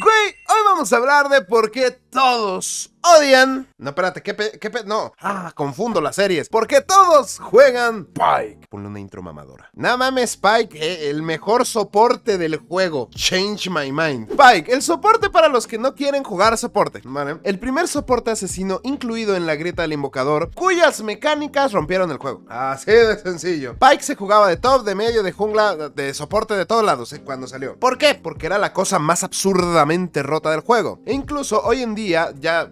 Güey, hoy vamos a hablar de por qué todos odian. No, espérate, ¿qué, pe qué No, ah, confundo las series. Porque todos juegan Pike. Ponle una intro mamadora. Nada mames, Pike, eh, el mejor soporte del juego. Change my mind. Pike, el soporte para los que no quieren jugar soporte. ¿vale? El primer soporte asesino incluido en la grieta del invocador, cuyas mecánicas rompieron el juego. Así de sencillo. Pike se jugaba de top, de medio, de jungla, de soporte de todos lados eh, cuando salió. ¿Por qué? Porque era la cosa más absurdamente rota del juego. E incluso hoy en día, ya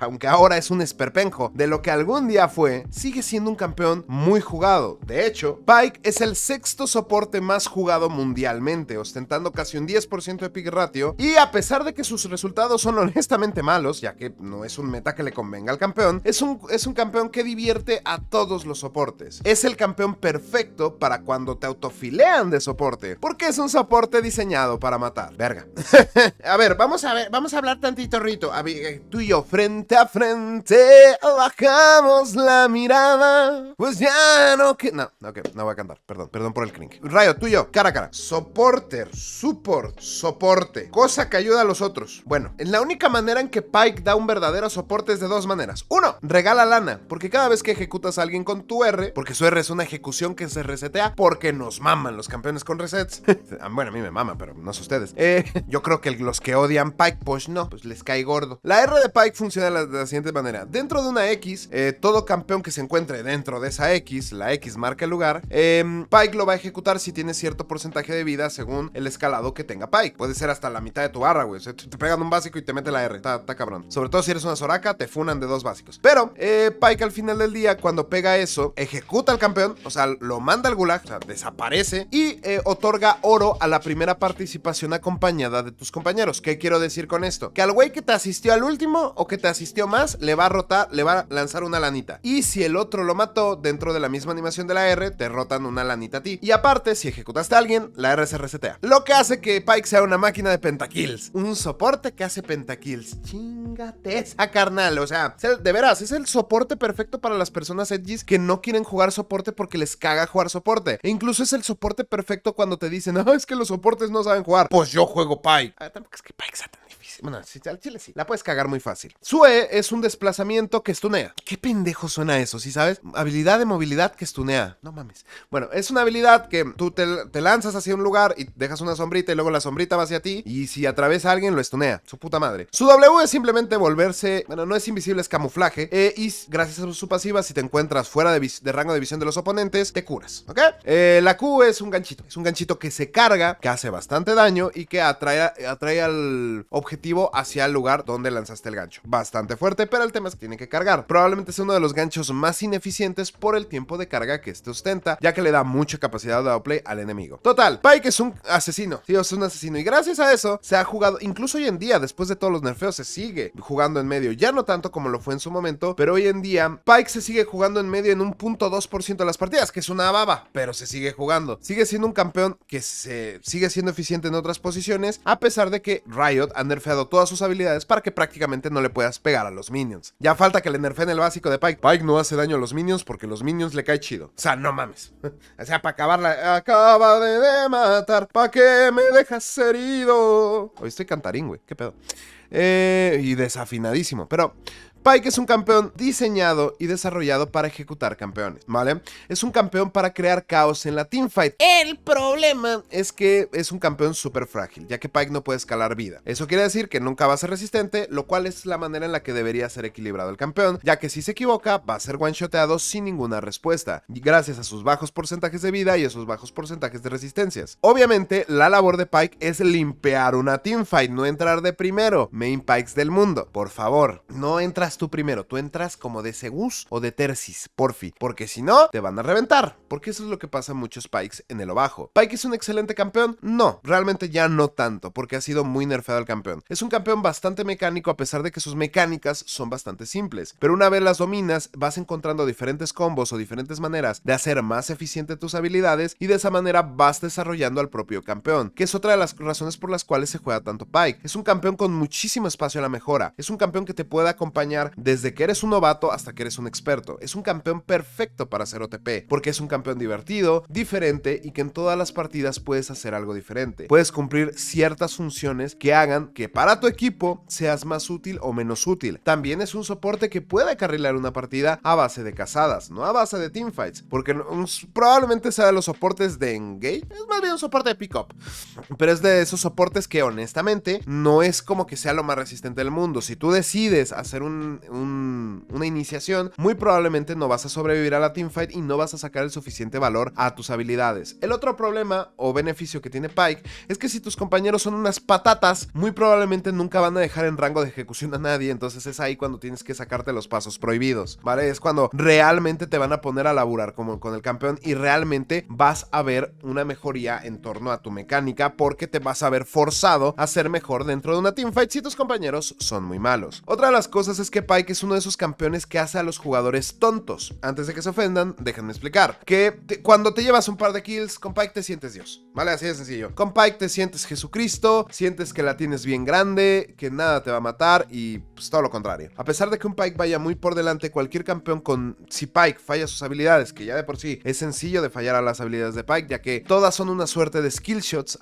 aunque ahora es un esperpenjo de lo que algún día fue, sigue siendo un campeón muy jugado. De hecho, Pike es el sexto soporte más jugado mundialmente, ostentando casi un 10% de pick ratio, y a pesar de que sus resultados son honestamente malos, ya que no es un meta que le convenga al campeón, es un, es un campeón que divierte a todos los soportes. Es el campeón perfecto para cuando te autofilean de soporte, porque es un soporte diseñado para matar. Verga. a ver, vamos a ver, vamos a hablar tantito, Rito. Eh, tú y yo, Fred frente a frente bajamos la mirada, pues ya no que... No, ok, no voy a cantar, perdón, perdón por el cringe. Rayo, tuyo, cara a cara. Soporter, support, soporte, cosa que ayuda a los otros. Bueno, en la única manera en que Pike da un verdadero soporte es de dos maneras. Uno, regala lana, porque cada vez que ejecutas a alguien con tu R, porque su R es una ejecución que se resetea, porque nos maman los campeones con resets. Ah, bueno, a mí me mama, pero no sé ustedes. Eh, yo creo que los que odian Pike, pues no, pues les cae gordo. La R de Pike funciona funciona de la, siguiente manera. Dentro de una X, eh, todo campeón que se encuentre dentro de esa X, la X marca el lugar, em, Pike lo va a ejecutar si tiene cierto porcentaje de vida según el escalado que tenga Pike. Puede ser hasta la mitad de tu barra, güey. te pegan un básico y te mete la R. Está, cabrón. Sobre todo si eres una Soraka, te funan de dos básicos. Pero eh, Pike al final del día, cuando pega eso, ejecuta al campeón, o sea, lo manda al gulag, o sea, desaparece y eh, otorga oro a la primera participación acompañada de tus compañeros. ¿Qué quiero decir con esto? Que al güey que te asistió al último o que te asistió más le va a rotar, le va a lanzar una lanita. Y si el otro lo mató dentro de la misma animación de la R, te rotan una lanita a ti. Y aparte, si ejecutaste a alguien, la R se resetea. Lo que hace que Pike sea una máquina de pentakills. Un soporte que hace pentakills. Chingate Ah, carnal. O sea, de veras, es el soporte perfecto para las personas edgys que no quieren jugar soporte porque les caga jugar soporte. E incluso es el soporte perfecto cuando te dicen, no, ah, es que los soportes no saben jugar. Pues yo juego Pike. Ah, tampoco es que Pike se bueno, al chile sí. La puedes cagar muy fácil. Sue es un desplazamiento que estunea. Qué pendejo suena eso, ¿sí sabes? Habilidad de movilidad que estunea. No mames. Bueno, es una habilidad que tú te, lanzas hacia un lugar y dejas una sombrita y luego la sombrita va hacia ti. Y si atraviesa a alguien, lo estunea. Su puta madre. Su W es simplemente volverse. Bueno, no es invisible, es camuflaje. Eh, y gracias a su pasiva, si te encuentras fuera de, rango de visión de los oponentes, te curas. ¿Ok? Eh, la Q es un ganchito. Es un ganchito que se carga, que hace bastante daño y que atrae al objetivo hacia el lugar donde lanzaste el gancho. Bastante fuerte, pero el tema es que tiene que cargar. Probablemente es uno de los ganchos más ineficientes por el tiempo de carga que este ostenta, ya que le da mucha capacidad de outplay al enemigo. Total, Pike es un asesino. Tío, es un asesino. Y gracias a eso se ha jugado, incluso hoy en día, después de todos los nerfeos, se sigue jugando en medio. Ya no tanto como lo fue en su momento, pero hoy en día Pike se sigue jugando en medio en un punto 2% de las partidas, que es una baba, pero se sigue jugando. Sigue siendo un campeón que se sigue siendo eficiente en otras posiciones, a pesar de que Riot ha nerfeado todas sus habilidades para que prácticamente no le puedas pegar a los minions. Ya falta que le en el básico de Pike. Pike no hace daño a los minions porque los minions le cae chido. O sea, no mames. o sea, para acabarla. Acaba de matar. ¿Para qué me dejas herido? Hoy estoy cantarín, güey. ¿Qué pedo? Eh, y desafinadísimo. Pero Pike es un campeón diseñado y desarrollado para ejecutar campeones, ¿vale? Es un campeón para crear caos en la teamfight. El problema es que es un campeón súper frágil, ya que Pike no puede escalar vida. Eso quiere decir que nunca va a ser resistente, lo cual es la manera en la que debería ser equilibrado el campeón, ya que si se equivoca va a ser one-shoteado sin ninguna respuesta, gracias a sus bajos porcentajes de vida y a sus bajos porcentajes de resistencias. Obviamente, la labor de Pike es limpiar una teamfight, no entrar de primero, main Pikes del mundo. Por favor, no entras tú primero, tú entras como de segus o de tercis, porfi, porque si no, te van a reventar, porque eso es lo que pasa en muchos Pikes en el bajo. ¿Pike es un excelente campeón? No, realmente ya no tanto, porque ha sido muy nerfeado el campeón. Es un campeón bastante mecánico a pesar de que sus mecánicas son bastante simples, pero una vez las dominas, vas encontrando diferentes combos o diferentes maneras de hacer más eficiente tus habilidades y de esa manera vas desarrollando al propio campeón, que es otra de las razones por las cuales se juega tanto Pike. Es un campeón con muchísimo espacio a la mejora, es un campeón que te puede acompañar desde que eres un novato hasta que eres un experto. Es un campeón perfecto para hacer OTP, porque es un campeón divertido, diferente y que en todas las partidas puedes hacer algo diferente. Puedes cumplir ciertas funciones que hagan que para tu equipo seas más útil o menos útil. También es un soporte que puede carrilar una partida a base de casadas, no a base de teamfights, porque probablemente sea de los soportes de engage, es más bien un soporte de pick-up, pero es de esos soportes que honestamente no es como que sea lo más resistente del mundo. Si tú decides hacer un una iniciación, muy probablemente no vas a sobrevivir a la teamfight y no vas a sacar el suficiente valor a tus habilidades. El otro problema o beneficio que tiene Pike es que si tus compañeros son unas patatas, muy probablemente nunca van a dejar en rango de ejecución a nadie, entonces es ahí cuando tienes que sacarte los pasos prohibidos, ¿vale? Es cuando realmente te van a poner a laburar como con el campeón y realmente vas a ver una mejoría en torno a tu mecánica porque te vas a ver forzado a ser mejor dentro de una teamfight si tus compañeros son muy malos. Otra de las cosas es que Pike es uno de esos campeones que hace a los jugadores tontos. Antes de que se ofendan, déjenme explicar. Que cuando te llevas un par de kills, con Pike te sientes Dios. ¿Vale? Así de sencillo. Con Pike te sientes Jesucristo, sientes que la tienes bien grande, que nada te va a matar y pues, todo lo contrario. A pesar de que un Pike vaya muy por delante, cualquier campeón con... Si Pike falla sus habilidades, que ya de por sí es sencillo de fallar a las habilidades de Pike, ya que todas son una suerte de skill shots,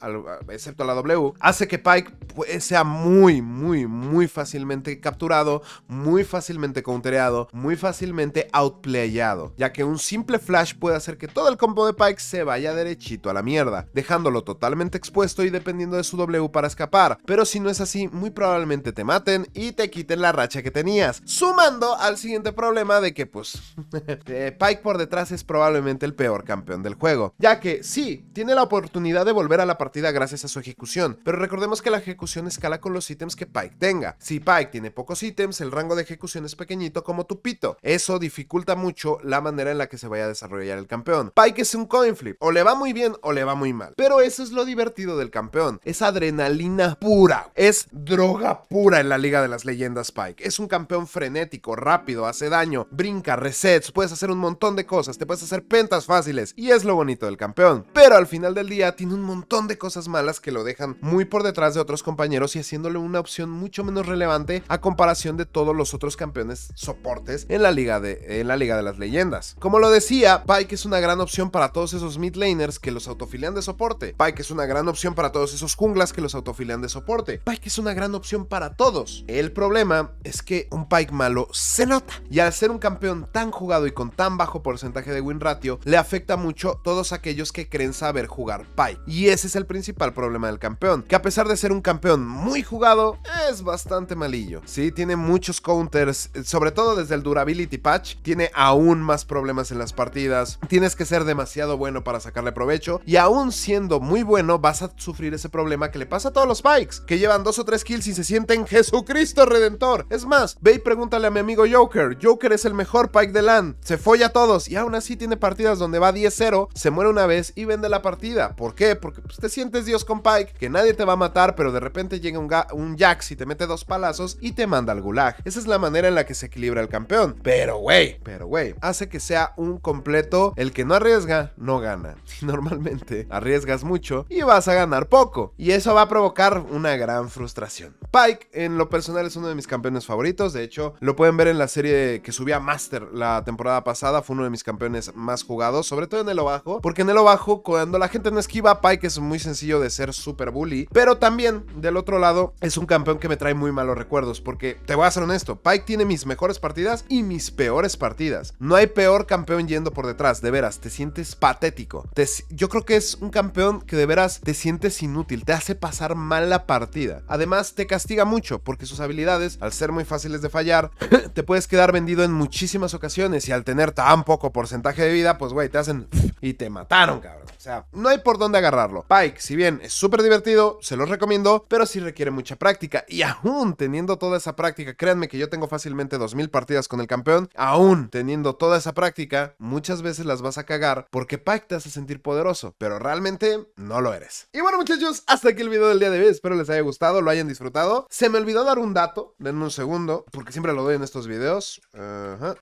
excepto la W, hace que Pike pues, sea muy, muy, muy fácilmente capturado, muy fácilmente countereado, muy fácilmente outplayado, ya que un simple flash puede hacer que todo el combo de Pike se vaya derechito a la mierda, dejándolo totalmente expuesto y dependiendo de su W para escapar, pero si no es así, muy probablemente te maten y te quiten la racha que tenías, sumando al siguiente problema de que pues eh, Pike por detrás es probablemente el peor campeón del juego, ya que sí, tiene la oportunidad de volver a la partida gracias a su ejecución, pero recordemos que la ejecución escala con los ítems que Pike tenga, si Pike tiene pocos ítems, el rango de ejecución pequeñito como tu pito. Eso dificulta mucho la manera en la que se vaya a desarrollar el campeón. Pike es un coin flip, o le va muy bien o le va muy mal. Pero eso es lo divertido del campeón, es adrenalina pura, es droga pura en la Liga de las Leyendas Pike. Es un campeón frenético, rápido, hace daño, brinca, resets, puedes hacer un montón de cosas, te puedes hacer pentas fáciles y es lo bonito del campeón. Pero al final del día tiene un montón de cosas malas que lo dejan muy por detrás de otros compañeros y haciéndole una opción mucho menos relevante a comparación de todos los otros campeones soportes en la liga de, en la liga de las leyendas. Como lo decía, Pike es una gran opción para todos esos mid laners que los autofilean de soporte. Pike es una gran opción para todos esos junglas que los autofilean de soporte. Pike es una gran opción para todos. El problema es que un Pike malo se nota y al ser un campeón tan jugado y con tan bajo porcentaje de win ratio, le afecta mucho todos aquellos que creen saber jugar Pike. Y ese es el principal problema del campeón, que a pesar de ser un campeón muy jugado, es bastante malillo. Sí, tiene muchos counters, eh, sobre todo desde el durability patch, tiene aún más problemas en las partidas. Tienes que ser demasiado bueno para sacarle provecho y aún siendo muy bueno vas a sufrir ese problema que le pasa a todos los pikes que llevan dos o tres kills y se sienten Jesucristo Redentor. Es más, ve y pregúntale a mi amigo Joker. Joker es el mejor Pike de land. Se folla a todos y aún así tiene partidas donde va 10-0, se muere una vez y vende la partida. ¿Por qué? Porque pues, te sientes Dios con Pike, que nadie te va a matar, pero de repente llega un, un Jax y te mete dos palazos y te manda al gulag. Esa es la manera en la que se equilibra el campeón. Pero, güey, pero, güey, hace que sea un completo. El que no arriesga, no gana. normalmente arriesgas mucho y vas a ganar poco. Y eso va a provocar una gran frustración. Pike, en lo personal, es uno de mis campeones favoritos. De hecho, lo pueden ver en la serie que subía Master la temporada pasada. Fue uno de mis campeones más jugados, sobre todo en el bajo. Porque en el bajo, cuando la gente no esquiva, Pike es muy sencillo de ser super bully. Pero también, del otro lado, es un campeón que me trae muy malos recuerdos. Porque te voy a ser honesto Pike tiene mis mejores partidas y mis peores partidas. No hay peor campeón yendo por detrás, de veras, te sientes patético. yo creo que es un campeón que de veras te sientes inútil, te hace pasar mal la partida. Además, te castiga mucho porque sus habilidades, al ser muy fáciles de fallar, te puedes quedar vendido en muchísimas ocasiones y al tener tan poco porcentaje de vida, pues güey, te hacen y te mataron, cabrón. O sea, no hay por dónde agarrarlo. Pike, si bien es súper divertido, se lo recomiendo, pero sí requiere mucha práctica y aún teniendo toda esa práctica, créanme que yo tengo fácilmente 2.000 partidas con el campeón, aún teniendo toda esa práctica, muchas veces las vas a cagar porque Pike te hace sentir poderoso, pero realmente no lo eres. Y bueno muchachos, hasta aquí el video del día de hoy, espero les haya gustado, lo hayan disfrutado. Se me olvidó dar un dato, denme un segundo, porque siempre lo doy en estos videos.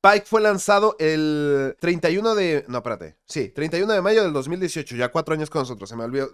Pike fue lanzado el 31 de... No, espérate. Sí, 31 de mayo del 2018, ya cuatro años con nosotros, se me olvidó.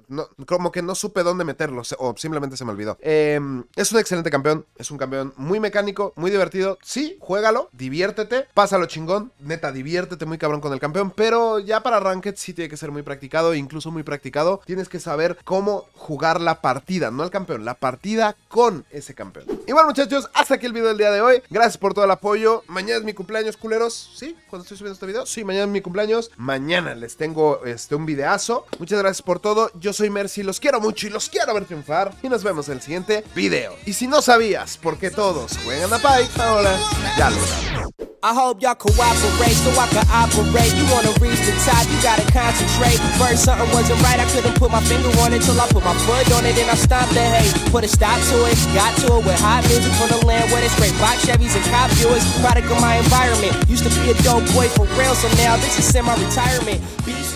como que no supe dónde meterlo, o simplemente se me olvidó. Em, es un excelente campeón, es un campeón muy mecánico, muy divertido. Sí, juégalo, diviértete, pásalo chingón. Neta, diviértete muy cabrón con el campeón. Pero ya para Ranked sí tiene que ser muy practicado, incluso muy practicado. Tienes que saber cómo jugar la partida, no al campeón, la partida con ese campeón. Y bueno, muchachos, hasta aquí el video del día de hoy. Gracias por todo el apoyo. Mañana es mi cumpleaños, culeros. Sí, cuando estoy subiendo este video. Sí, mañana es mi cumpleaños. Mañana les tengo este, un videazo. Muchas gracias por todo. Yo soy Mercy, los quiero mucho y los quiero ver triunfar. Y nos vemos en el siguiente video. Y si no sabías por qué todos juegan a Pai, Y'all I hope y'all cooperate so I can operate. You wanna reach the top, you gotta concentrate. First, something wasn't right, I couldn't put my finger on it till I put my foot on it and I stopped the hate. Put a stop to it, got to it with hot music from the land where they spray box Chevys and cop viewers. Product of my environment. Used to be a dope boy for real, so now this is semi retirement.